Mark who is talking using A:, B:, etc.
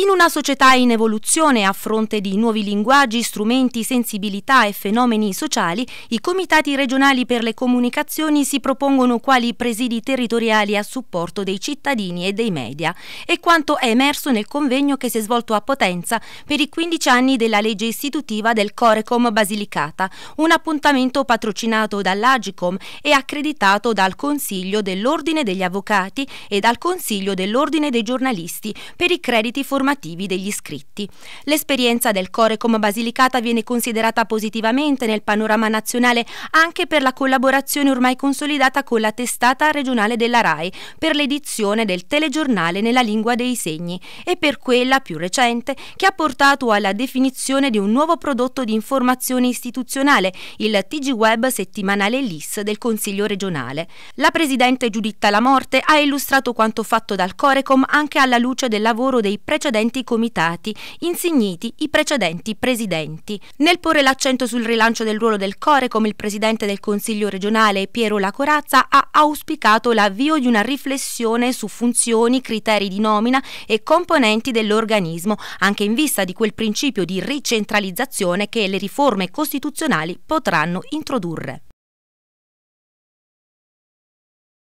A: In una società in evoluzione a fronte di nuovi linguaggi, strumenti, sensibilità e fenomeni sociali, i comitati regionali per le comunicazioni si propongono quali presidi territoriali a supporto dei cittadini e dei media. È quanto è emerso nel convegno che si è svolto a Potenza per i 15 anni della legge istitutiva del Corecom Basilicata, un appuntamento patrocinato dall'Agicom e accreditato dal Consiglio dell'Ordine degli Avvocati e dal Consiglio dell'Ordine dei Giornalisti per i crediti formativi formativi degli iscritti. L'esperienza del Corecom Basilicata viene considerata positivamente nel panorama nazionale anche per la collaborazione ormai consolidata con la testata regionale della RAI per l'edizione del telegiornale nella lingua dei segni e per quella più recente che ha portato alla definizione di un nuovo prodotto di informazione istituzionale, il TG Web settimanale LIS del Consiglio regionale. La Presidente Giuditta Lamorte ha illustrato quanto fatto dal Corecom anche alla luce del lavoro dei precedenti precedenti comitati, insigniti i precedenti presidenti. Nel porre l'accento sul rilancio del ruolo del Core, come il presidente del Consiglio regionale Piero Lacorazza ha auspicato l'avvio di una riflessione su funzioni, criteri di nomina e componenti dell'organismo, anche in vista di quel principio di ricentralizzazione che le riforme costituzionali potranno introdurre.